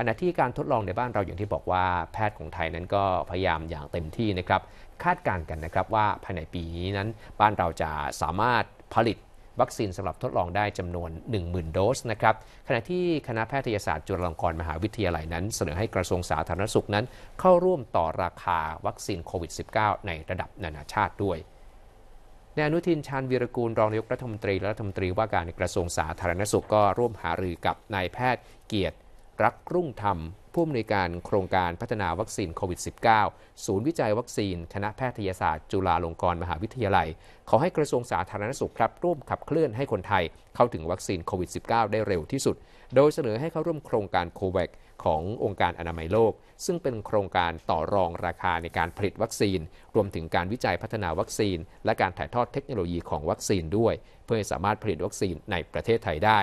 ขณะที่การทดลองในบ้านเราอย่างที่บอกว่าแพทย์ของไทยนั้นก็พยายามอย่างเต็มที่นะครับ คาดการณ์กันนะครับว่าภายในปีนี้นั้นบ้านเราจะสามารถผลิตวัคซีนสำหรับทดลองได้จำนวน 10,000 โดสนะครับขณะที่คณะแพทยศาสตร์จุฬาลงกรณ์มหาวิทยาลัยนั้น เสนอให้กระทรวงสาธารณสุขนั้น เข้าร่วมต่อราคาวัคซีนโควิด -19 ในระดับนานาชาติด้วยนายอนุทินชาญวีรกูลรองนายกรัฐมนตรีและรัฐมนตรีว่าการกระทรวงสาธารณสุขก็ร่วมหารือกับนายแพทย์เกียรติรักรุ่งธรรมผู้อำนวยการโครงการพัฒนาวัคซีนโควิด -19 ศูนย์วิจัยวัคซีน คณะแพทยศาสตร์ จุฬาลงกรณ์มหาวิทยาลัย ขอให้กระทรวงสาธารณสุขครับ ร่วมขับเคลื่อนให้คนไทยเข้าถึงวัคซีนโควิด -19 ได้เร็วที่สุด โดยเสนอให้เข้าร่วมโครงการโควิดขององค์การอนามัยโลก ซึ่งเป็นโครงการต่อรองราคาในการผลิตวัคซีน รวมถึงการวิจัยพัฒนาวัคซีน และการถ่ายทอดเทคโนโลยีของวัคซีนด้วย เพื่อให้สามารถผลิตวัคซีนในประเทศไทยได้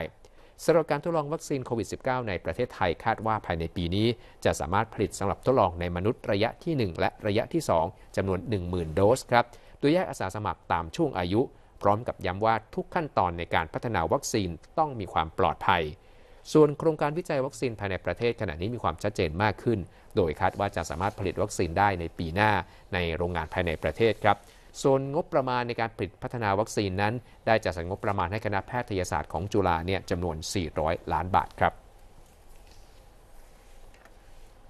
สำหรับการทดลองวัคซีนโควิด -19 ในประเทศไทยคาดว่าภายในปีนี้ จะสามารถผลิตสำหรับทดลองในมนุษย์ระยะที่ 1 และระยะที่ 2จำนวน 10,000 โดสครับโดยแยกอาสาสมัครตามช่วงอายุ พร้อมกับย้ำว่าทุกขั้นตอนในการพัฒนาวัคซีนต้องมีความปลอดภัย ส่วนโครงการวิจัยวัคซีนภายในประเทศขณะนี้มีความชัดเจนมากขึ้น โดยคาดว่าจะสามารถผลิตวัคซีนได้ในปีหน้าในโรงงานภายในประเทศครับส่วนงบประมาณในการผลิตพัฒนาวัคซีนนั้น ได้จัดสรรงบประมาณให้คณะแพทยศาสตร์ของจุฬาเนี่ยจำนวน 400 ล้านบาทครับ